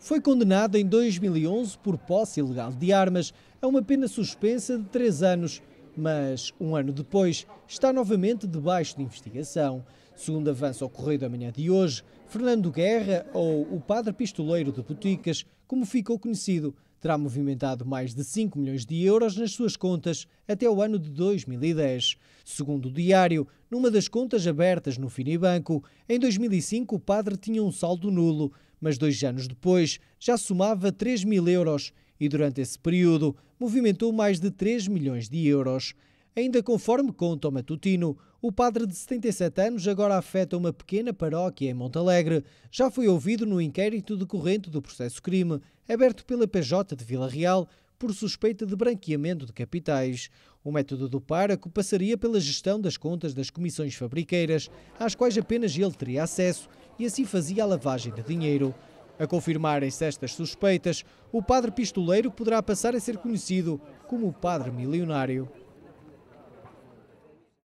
foi condenado em 2011 por posse ilegal de armas a uma pena suspensa de três anos, mas um ano depois está novamente debaixo de investigação. Segundo avança o Correio Manhã de hoje, Fernando Guerra, ou o Padre Pistoleiro de Boticas, como ficou conhecido, terá movimentado mais de 5 milhões de euros nas suas contas até o ano de 2010. Segundo o diário, numa das contas abertas no Finibanco, em 2005 o padre tinha um saldo nulo, mas dois anos depois já somava 3 mil euros e durante esse período movimentou mais de 3 milhões de euros. Ainda conforme conta o Matutino, o padre de 77 anos agora afeta uma pequena paróquia em Montalegre. Já foi ouvido no inquérito decorrente do processo crime, aberto pela PJ de Vila Real, por suspeita de branqueamento de capitais. O método do páraco passaria pela gestão das contas das comissões fabriqueiras, às quais apenas ele teria acesso, e assim fazia a lavagem de dinheiro. A confirmarem-se estas suspeitas, o padre pistoleiro poderá passar a ser conhecido como o padre milionário.